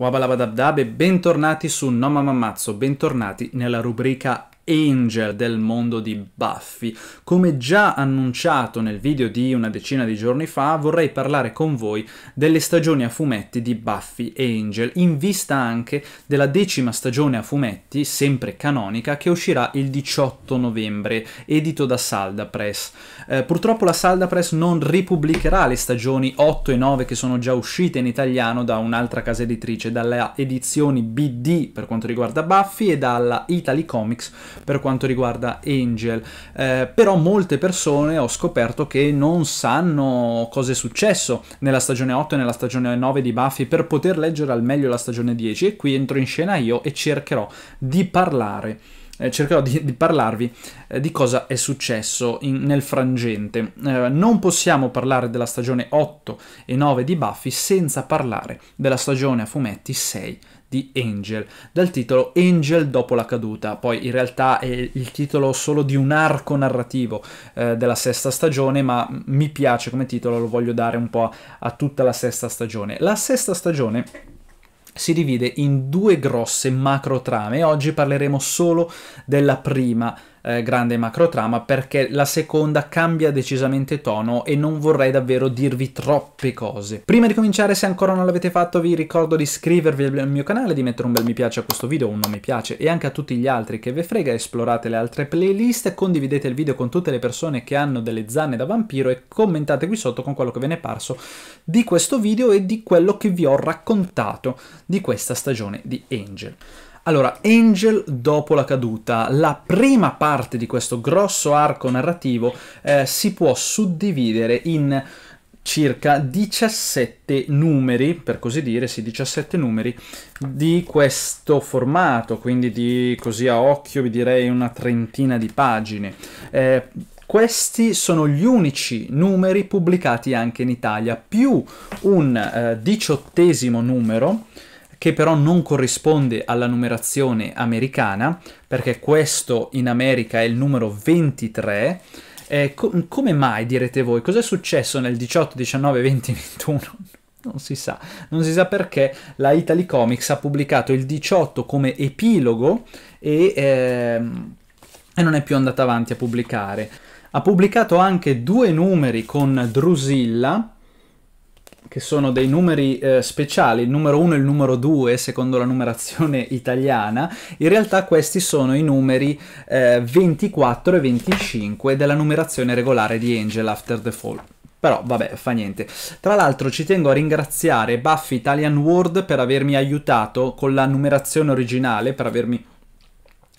Wabalabadabdab e bentornati su No Mamma Mazzo, bentornati nella rubrica angel del mondo di Buffy. Come già annunciato nel video di una decina di giorni fa, vorrei parlare con voi delle stagioni a fumetti di Buffy Angel, in vista anche della decima stagione a fumetti, sempre canonica, che uscirà il 18 novembre, edito da Salda Press. Eh, purtroppo la Salda Press non ripubblicherà le stagioni 8 e 9 che sono già uscite in italiano da un'altra casa editrice, dalle edizioni BD per quanto riguarda Buffy e dalla Italy Comics per quanto riguarda Angel. Eh, però molte persone ho scoperto che non sanno cosa è successo nella stagione 8 e nella stagione 9 di Buffy per poter leggere al meglio la stagione 10 e qui entro in scena io e cercherò di parlare eh, cercherò di, di parlarvi eh, di cosa è successo in, nel frangente. Eh, non possiamo parlare della stagione 8 e 9 di Buffy senza parlare della stagione a fumetti 6 di Angel, dal titolo Angel dopo la caduta, poi in realtà è il titolo solo di un arco narrativo eh, della sesta stagione, ma mi piace come titolo, lo voglio dare un po' a tutta la sesta stagione. La sesta stagione si divide in due grosse macro trame oggi parleremo solo della prima eh, grande macro trama perché la seconda cambia decisamente tono e non vorrei davvero dirvi troppe cose. Prima di cominciare, se ancora non l'avete fatto, vi ricordo di iscrivervi al mio canale, di mettere un bel mi piace a questo video, un non mi piace e anche a tutti gli altri che ve frega, esplorate le altre playlist, condividete il video con tutte le persone che hanno delle zanne da vampiro e commentate qui sotto con quello che ve ne è parso di questo video e di quello che vi ho raccontato di questa stagione di Angel. Allora, Angel dopo la caduta, la prima parte di questo grosso arco narrativo eh, si può suddividere in circa 17 numeri, per così dire, sì, 17 numeri di questo formato, quindi di così a occhio vi direi una trentina di pagine. Eh, questi sono gli unici numeri pubblicati anche in Italia, più un eh, diciottesimo numero che però non corrisponde alla numerazione americana, perché questo in America è il numero 23. Eh, co- come mai direte voi? Cos'è successo nel 18, 19, 20, 21? Non si sa, non si sa perché la Italy Comics ha pubblicato il 18 come epilogo e, ehm, e non è più andata avanti a pubblicare. Ha pubblicato anche due numeri con Drusilla, che sono dei numeri eh, speciali, il numero 1 e il numero 2 secondo la numerazione italiana, in realtà questi sono i numeri eh, 24 e 25 della numerazione regolare di Angel After the Fall. Però vabbè, fa niente. Tra l'altro ci tengo a ringraziare Buffy Italian World per avermi aiutato con la numerazione originale, per avermi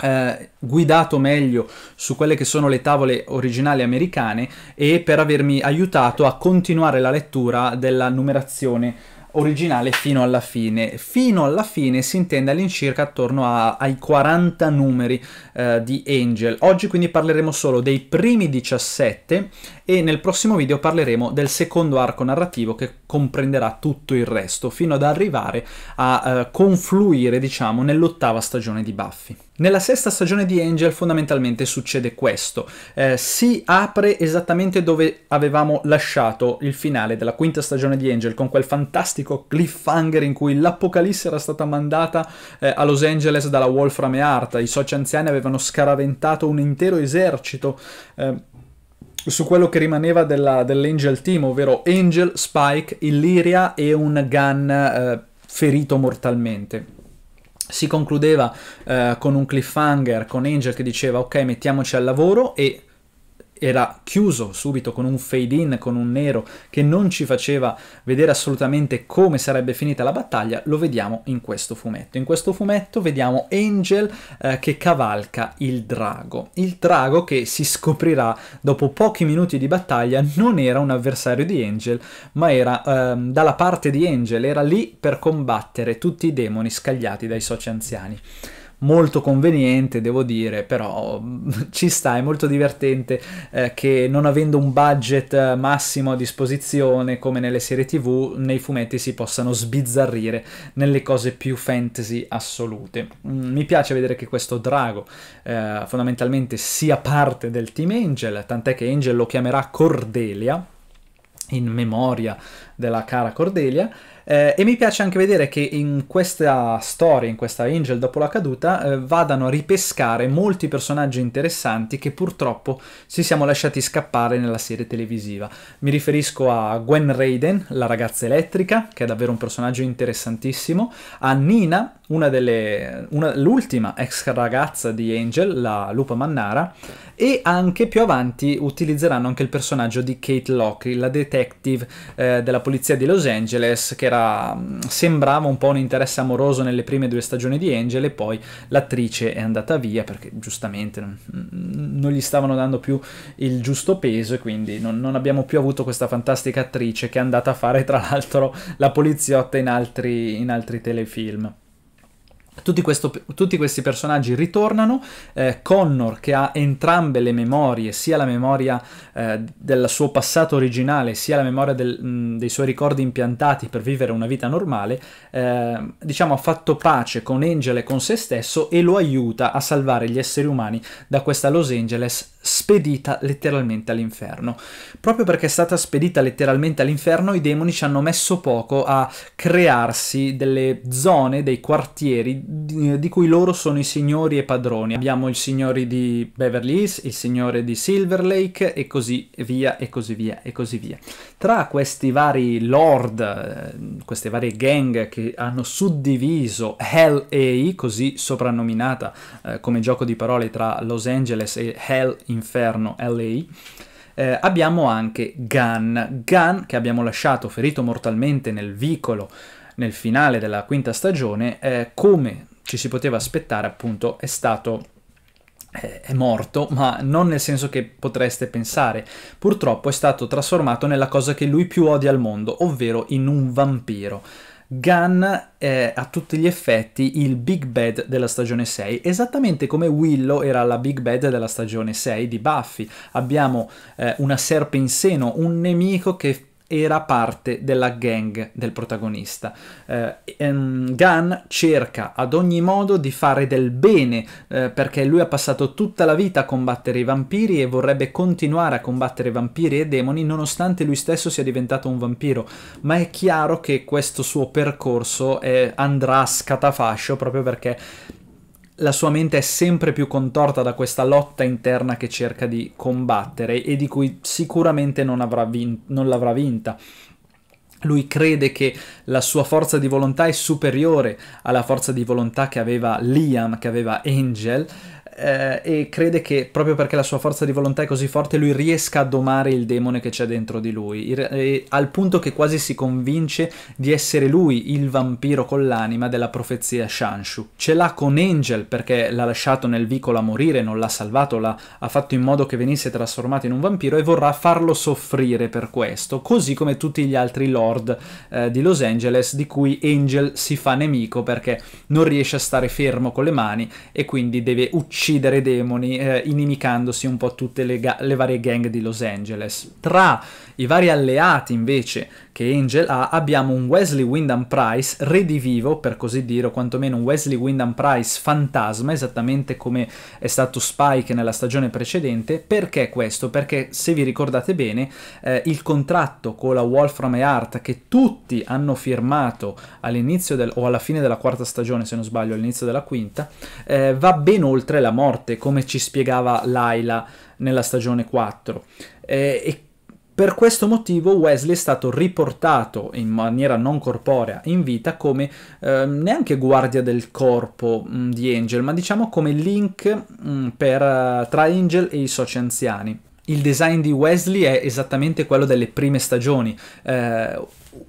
eh, guidato meglio su quelle che sono le tavole originali americane e per avermi aiutato a continuare la lettura della numerazione originale fino alla fine. Fino alla fine si intende all'incirca attorno a, ai 40 numeri eh, di Angel. Oggi quindi parleremo solo dei primi 17 e nel prossimo video parleremo del secondo arco narrativo che comprenderà tutto il resto, fino ad arrivare a eh, confluire, diciamo, nell'ottava stagione di Buffy. Nella sesta stagione di Angel fondamentalmente succede questo, eh, si apre esattamente dove avevamo lasciato il finale della quinta stagione di Angel con quel fantastico cliffhanger in cui l'Apocalisse era stata mandata eh, a Los Angeles dalla Wolfram e Arta, i soci anziani avevano scaraventato un intero esercito eh, su quello che rimaneva della, dell'Angel Team, ovvero Angel, Spike, Illyria e un gun eh, ferito mortalmente. Si concludeva eh, con un cliffhanger con Angel che diceva ok mettiamoci al lavoro e era chiuso subito con un fade in, con un nero che non ci faceva vedere assolutamente come sarebbe finita la battaglia, lo vediamo in questo fumetto. In questo fumetto vediamo Angel eh, che cavalca il drago. Il drago che si scoprirà dopo pochi minuti di battaglia non era un avversario di Angel, ma era eh, dalla parte di Angel, era lì per combattere tutti i demoni scagliati dai soci anziani molto conveniente, devo dire, però ci sta, è molto divertente eh, che non avendo un budget eh, massimo a disposizione come nelle serie TV, nei fumetti si possano sbizzarrire nelle cose più fantasy assolute. Mm, mi piace vedere che questo drago eh, fondamentalmente sia parte del team Angel, tant'è che Angel lo chiamerà Cordelia in memoria della cara Cordelia. Eh, e mi piace anche vedere che in questa storia, in questa Angel dopo la caduta, eh, vadano a ripescare molti personaggi interessanti che purtroppo ci siamo lasciati scappare nella serie televisiva. Mi riferisco a Gwen Raiden, la ragazza elettrica, che è davvero un personaggio interessantissimo, a Nina, una delle, una, l'ultima ex ragazza di Angel, la lupa mannara, e anche più avanti utilizzeranno anche il personaggio di Kate Locke, la detective eh, della polizia di Los Angeles, che era, mm, sembrava un po' un interesse amoroso nelle prime due stagioni di Angel, e poi l'attrice è andata via perché giustamente mm, non, gli stavano dando più il giusto peso, e quindi non, non abbiamo più avuto questa fantastica attrice che è andata a fare, tra l'altro, la poliziotta in altri, in altri telefilm. Tutti, questo, tutti, questi personaggi ritornano, eh, Connor che ha entrambe le memorie, sia la memoria eh, del suo passato originale, sia la memoria del, mh, dei suoi ricordi impiantati per vivere una vita normale, eh, diciamo ha fatto pace con Angel e con se stesso e lo aiuta a salvare gli esseri umani da questa Los Angeles spedita letteralmente all'inferno. Proprio perché è stata spedita letteralmente all'inferno, i demoni ci hanno messo poco a crearsi delle zone, dei quartieri eh, di, cui loro sono i signori e padroni. Abbiamo il signore di Beverly Hills, il signore di Silver Lake e così via e così via e così via. Tra questi vari lord, eh, queste varie gang che hanno suddiviso Hell A, così soprannominata eh, come gioco di parole tra Los Angeles e Hell Inferno LA. Eh, abbiamo anche Gunn, Gunn che abbiamo lasciato ferito mortalmente nel vicolo nel finale della quinta stagione, eh, come ci si poteva aspettare appunto è stato eh, è morto, ma non nel senso che potreste pensare. Purtroppo è stato trasformato nella cosa che lui più odia al mondo, ovvero in un vampiro. Gunn è a tutti gli effetti il Big Bad della stagione 6, esattamente come Willow era la Big Bad della stagione 6 di Buffy. Abbiamo eh, una serpe in seno, un nemico che era parte della gang del protagonista. Eh, ehm, Gunn cerca ad ogni modo di fare del bene eh, perché lui ha passato tutta la vita a combattere i vampiri e vorrebbe continuare a combattere vampiri e demoni nonostante lui stesso sia diventato un vampiro, ma è chiaro che questo suo percorso è, eh, andrà a scatafascio proprio perché la sua mente è sempre più contorta da questa lotta interna che cerca di combattere e di cui sicuramente non, vin- non l'avrà vinta. Lui crede che la sua forza di volontà è superiore alla forza di volontà che aveva Liam, che aveva Angel, eh, e crede che proprio perché la sua forza di volontà è così forte lui riesca a domare il demone che c'è dentro di lui, e, al punto che quasi si convince di essere lui il vampiro con l'anima della profezia Shanshu. Ce l'ha con Angel perché l'ha lasciato nel vicolo a morire, non l'ha salvato, l'ha, ha fatto in modo che venisse trasformato in un vampiro e vorrà farlo soffrire per questo, così come tutti gli altri lord eh, di Los Angeles di cui Angel si fa nemico perché non riesce a stare fermo con le mani e quindi deve uccidere uccidere demoni, eh, inimicandosi un po' tutte le, ga- le varie gang di Los Angeles. Tra i vari alleati invece che Angel ha, abbiamo un Wesley Wyndham Price redivivo, per così dire, o quantomeno un Wesley Wyndham Price fantasma, esattamente come è stato Spike nella stagione precedente. Perché questo? Perché se vi ricordate bene, eh, il contratto con la Wolfram e Hart che tutti hanno firmato all'inizio del, o alla fine della quarta stagione, se non sbaglio, all'inizio della quinta, eh, va ben oltre la morte, come ci spiegava Laila nella stagione 4. Eh, e per questo motivo Wesley è stato riportato in maniera non corporea in vita come eh, neanche guardia del corpo mh, mm, di Angel, ma diciamo come link mh, mm, per, eh, tra Angel e i soci anziani. Il design di Wesley è esattamente quello delle prime stagioni. Eh,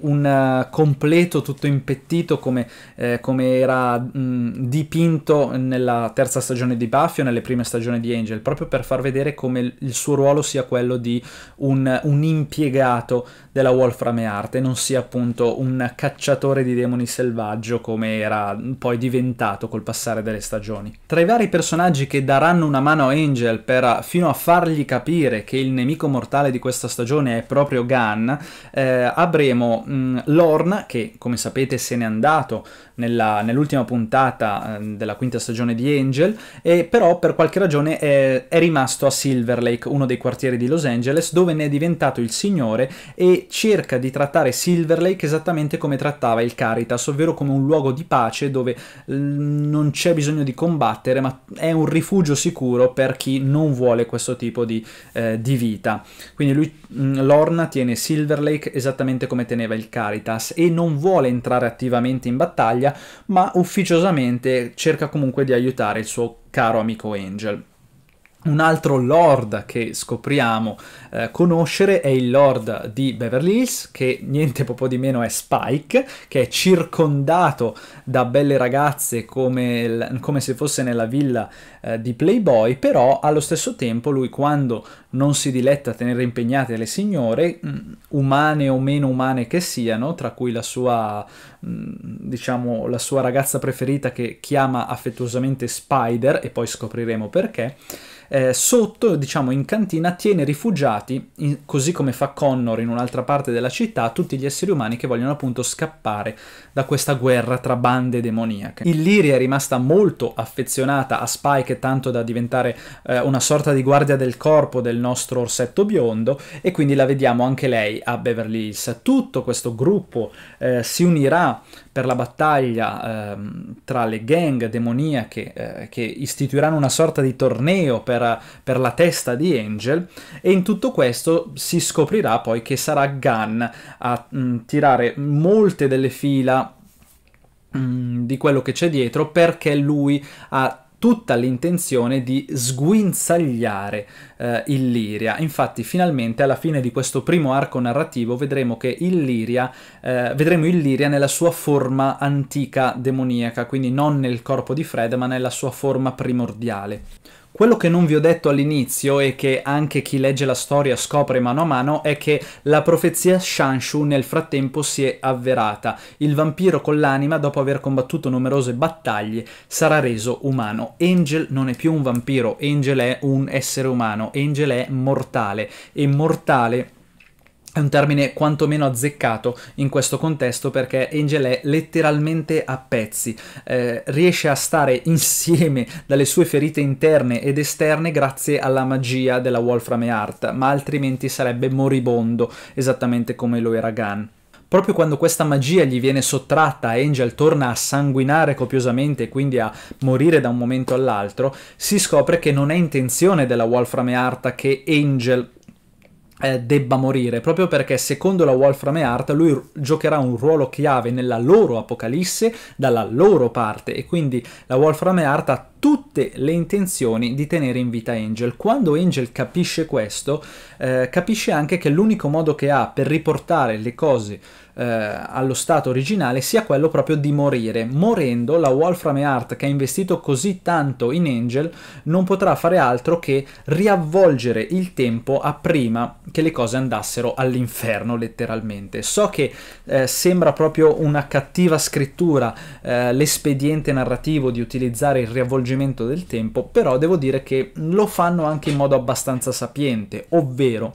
un eh, completo tutto impettito come, eh, come era mh, mm, dipinto nella terza stagione di Buffy o nelle prime stagioni di Angel, proprio per far vedere come il suo ruolo sia quello di un, un impiegato della Wolframe Arte, non sia appunto un cacciatore di demoni selvaggio come era poi diventato col passare delle stagioni. Tra i vari personaggi che daranno una mano a Angel per, fino a fargli capire che il nemico mortale di questa stagione è proprio Gunn, eh, avremo mh, Lorn, che come sapete se n'è andato nella, nell'ultima puntata eh, della quinta stagione di Angel, e però per qualche ragione è, è rimasto a Silver Lake, uno dei quartieri di Los Angeles, dove ne è diventato il signore e cerca di trattare Silver Lake esattamente come trattava il Caritas, ovvero come un luogo di pace dove non c'è bisogno di combattere, ma è un rifugio sicuro per chi non vuole questo tipo di, eh, di vita. Quindi lui, mm, Lorna tiene Silver Lake esattamente come teneva il Caritas e non vuole entrare attivamente in battaglia, ma ufficiosamente cerca comunque di aiutare il suo caro amico Angel. Un altro lord che scopriamo eh, conoscere è il lord di Beverly Hills, che niente poco di meno è Spike, che è circondato da belle ragazze come, come se fosse nella villa eh, di Playboy, però allo stesso tempo lui quando non si diletta a tenere impegnate le signore, mm, umane o meno umane che siano, tra cui la sua, mm, diciamo, la sua ragazza preferita che chiama affettuosamente Spider, e poi scopriremo perché, eh, sotto, diciamo in cantina, tiene rifugiati, in, così come fa Connor in un'altra parte della città, tutti gli esseri umani che vogliono appunto scappare da questa guerra tra bande demoniache. Illyria è rimasta molto affezionata a Spike, tanto da diventare eh, una sorta di guardia del corpo del nostro orsetto biondo, e quindi la vediamo anche lei a Beverly Hills. Tutto questo gruppo eh, si unirà per la battaglia ehm, tra le gang demoniache eh, che istituiranno una sorta di torneo per per, per, la testa di Angel e in tutto questo si scoprirà poi che sarà Gunn a mh, mm, tirare molte delle fila mh, mm, di quello che c'è dietro perché lui ha tutta l'intenzione di sguinzagliare eh, Illiria. Infatti, finalmente, alla fine di questo primo arco narrativo, vedremo che Illiria, eh, vedremo Illiria nella sua forma antica demoniaca, quindi non nel corpo di Fred, ma nella sua forma primordiale. Quello che non vi ho detto all'inizio e che anche chi legge la storia scopre mano a mano è che la profezia Shanshu nel frattempo si è avverata. Il vampiro con l'anima, dopo aver combattuto numerose battaglie, sarà reso umano. Angel non è più un vampiro, Angel è un essere umano, Angel è mortale e mortale è un termine quantomeno azzeccato in questo contesto perché Angel è letteralmente a pezzi, eh, riesce a stare insieme dalle sue ferite interne ed esterne grazie alla magia della Wolfram e Art, ma altrimenti sarebbe moribondo, esattamente come lo era Gunn. Proprio quando questa magia gli viene sottratta e Angel torna a sanguinare copiosamente e quindi a morire da un momento all'altro, si scopre che non è intenzione della Wolfram e Art che Angel eh, debba morire, proprio perché secondo la Wolfram Heart lui giocherà un ruolo chiave nella loro apocalisse, dalla loro parte, e quindi la Wolfram Heart ha tutte le intenzioni di tenere in vita Angel. Quando Angel capisce questo, eh, capisce anche che l'unico modo che ha per riportare le cose eh, allo stato originale sia quello proprio di morire. Morendo, la Wolfram Art che ha investito così tanto in Angel non potrà fare altro che riavvolgere il tempo a prima che le cose andassero all'inferno, letteralmente. So che eh, sembra proprio una cattiva scrittura eh, l'espediente narrativo di utilizzare il riavvolgimento svolgimento del tempo, però devo dire che lo fanno anche in modo abbastanza sapiente, ovvero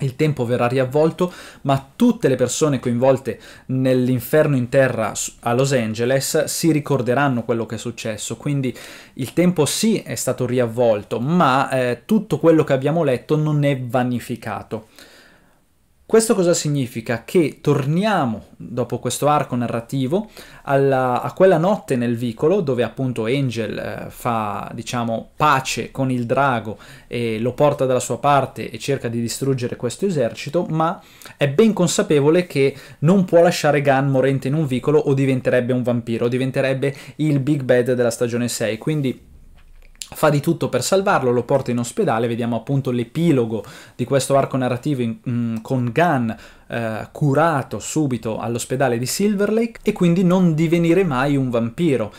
il tempo verrà riavvolto, ma tutte le persone coinvolte nell'inferno in terra a Los Angeles si ricorderanno quello che è successo. Quindi il tempo sì è stato riavvolto, ma eh, tutto quello che abbiamo letto non è vanificato. Questo cosa significa? Che torniamo, dopo questo arco narrativo, alla, a quella notte nel vicolo dove appunto Angel eh, fa, diciamo, pace con il drago e lo porta dalla sua parte e cerca di distruggere questo esercito, ma è ben consapevole che non può lasciare Gunn morente in un vicolo o diventerebbe un vampiro, diventerebbe il Big Bad della stagione 6, quindi fa di tutto per salvarlo, lo porta in ospedale, vediamo appunto l'epilogo di questo arco narrativo in, mh, mm, con Gunn eh, curato subito all'ospedale di Silver Lake e quindi non divenire mai un vampiro.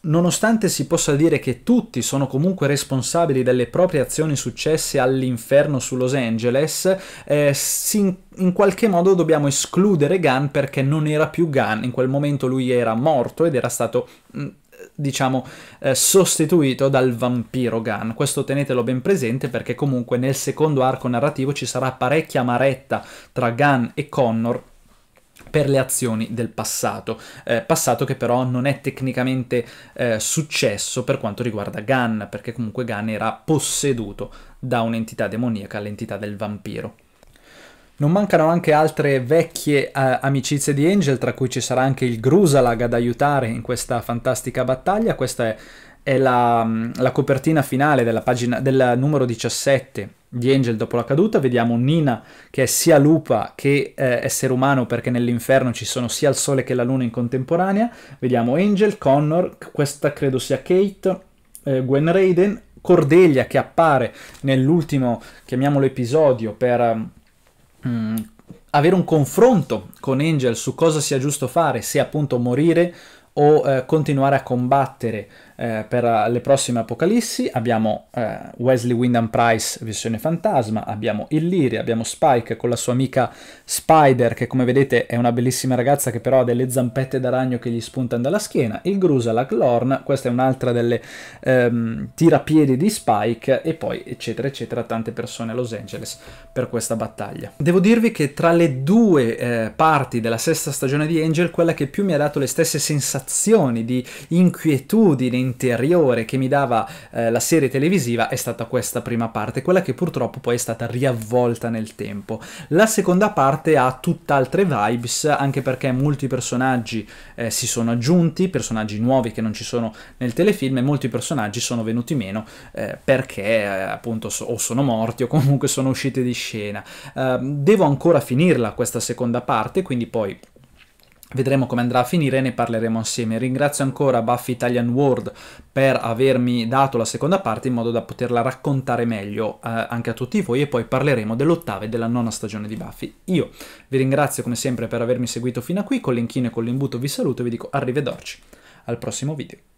Nonostante si possa dire che tutti sono comunque responsabili delle proprie azioni successe all'inferno su Los Angeles, eh, si, in qualche modo dobbiamo escludere Gunn perché non era più Gunn, in quel momento lui era morto ed era stato mh, mm, diciamo, eh, sostituito dal vampiro Gun. Questo tenetelo ben presente perché comunque nel secondo arco narrativo ci sarà parecchia maretta tra Gun e Connor per le azioni del passato, eh, passato che però non è tecnicamente eh, successo per quanto riguarda Gun, perché comunque Gun era posseduto da un'entità demoniaca, l'entità del vampiro. Non mancano anche altre vecchie eh, amicizie di Angel, tra cui ci sarà anche il Grusalag ad aiutare in questa fantastica battaglia. Questa è, è la, mm, la, copertina finale della pagina, del numero 17 di Angel dopo la caduta. Vediamo Nina che è sia lupa che eh, essere umano perché nell'inferno ci sono sia il sole che la luna in contemporanea. Vediamo Angel, Connor, questa credo sia Kate, eh, Gwen Raiden, Cordelia che appare nell'ultimo, chiamiamolo episodio, per mh, mm, avere un confronto con Angel su cosa sia giusto fare, se appunto morire o eh, continuare a combattere eh, per eh, le prossime Apocalissi abbiamo eh, Wesley Wyndham Price, versione fantasma, abbiamo Illyria, abbiamo Spike con la sua amica Spider, che come vedete è una bellissima ragazza che però ha delle zampette da ragno che gli spuntano dalla schiena, il Grusa, la Lorn, questa è un'altra delle ehm, tirapiedi di Spike, e poi eccetera eccetera, tante persone a Los Angeles per questa battaglia. Devo dirvi che tra le due eh, parti della sesta stagione di Angel, quella che più mi ha dato le stesse sensazioni di inquietudine, interiore che mi dava eh, la serie televisiva è stata questa prima parte, quella che purtroppo poi è stata riavvolta nel tempo. La seconda parte ha tutt'altre vibes, anche perché molti personaggi eh, si sono aggiunti, personaggi nuovi che non ci sono nel telefilm e molti personaggi sono venuti meno eh, perché eh, appunto so o sono morti o comunque sono usciti di scena. Ehm, devo ancora finirla questa seconda parte, quindi poi Vedremo come andrà a finire, e ne parleremo assieme. Ringrazio ancora Buffy Italian World per avermi dato la seconda parte in modo da poterla raccontare meglio eh, anche a tutti voi e poi parleremo dell'ottava e della nona stagione di Buffy. Io vi ringrazio come sempre per avermi seguito fino a qui, con l'inchino e con l'imbuto vi saluto e vi dico arrivederci al prossimo video.